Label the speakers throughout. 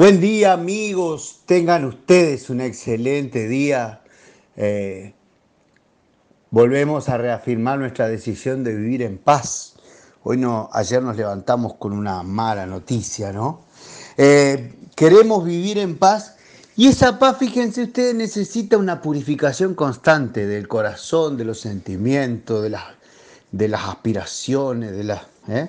Speaker 1: Buen día amigos, tengan ustedes un excelente día. Eh, volvemos a reafirmar nuestra decisión de vivir en paz. Hoy no, ayer nos levantamos con una mala noticia, ¿no? Eh, queremos vivir en paz y esa paz, fíjense ustedes, necesita una purificación constante del corazón, de los sentimientos, de las, de las aspiraciones, de las... ¿eh?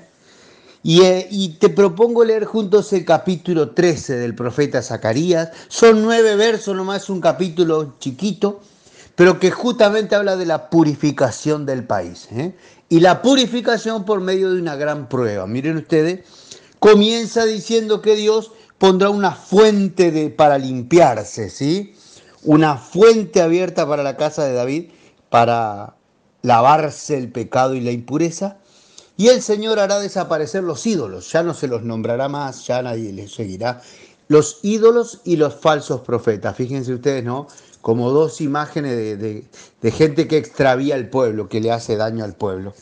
Speaker 1: Eh, y, te propongo leer juntos el capítulo 13 del profeta Zacarías. Son nueve versos, nomás un capítulo chiquito, pero que justamente habla de la purificación del país. ¿eh? Y la purificación por medio de una gran prueba. Miren ustedes, comienza diciendo que Dios pondrá una fuente de, para limpiarse, ¿sí? Una fuente abierta para la casa de David, para lavarse el pecado y la impureza y el Señor hará desaparecer los ídolos, ya no se los nombrará más, ya nadie les seguirá. Los ídolos y los falsos profetas, fíjense ustedes, ¿no? Como dos imágenes de, gente que extravía al pueblo, que le hace daño al pueblo.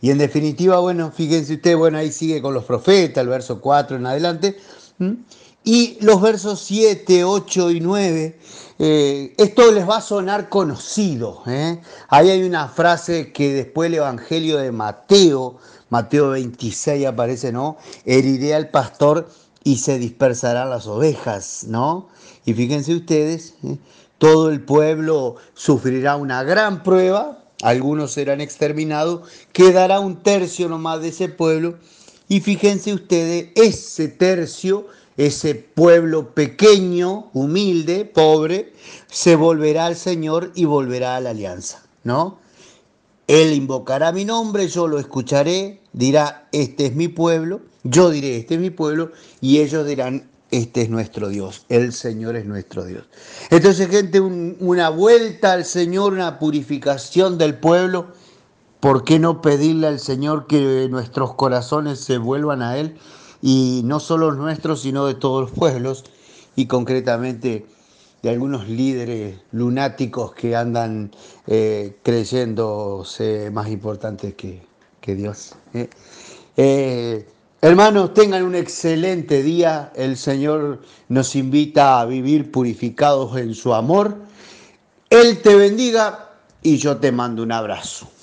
Speaker 1: Y en definitiva, bueno, fíjense ustedes, bueno, ahí sigue con los profetas, el verso 4 en adelante, ¿Mm? Y los versos 7, 8 y 9, eh, esto les va a sonar conocido. ¿eh? Ahí hay una frase que después el Evangelio de Mateo, Mateo 26 aparece, ¿no? Heriré al pastor y se dispersarán las ovejas, ¿no? Y fíjense ustedes, ¿eh? todo el pueblo sufrirá una gran prueba, algunos serán exterminados, quedará un tercio nomás de ese pueblo y fíjense ustedes, ese tercio, ese pueblo pequeño, humilde, pobre, se volverá al Señor y volverá a la alianza, ¿no? Él invocará mi nombre, yo lo escucharé, dirá, este es mi pueblo, yo diré, este es mi pueblo, y ellos dirán, este es nuestro Dios, el Señor es nuestro Dios. Entonces, gente, una vuelta al Señor, una purificación del pueblo ¿Por qué no pedirle al Señor que nuestros corazones se vuelvan a Él? Y no solo nuestros, sino de todos los pueblos y concretamente de algunos líderes lunáticos que andan creyendo eh, creyéndose más importantes que, Dios. ¿eh? Eh, hermanos, tengan un excelente día. El Señor nos invita a vivir purificados en su amor. Él te bendiga y yo te mando un abrazo.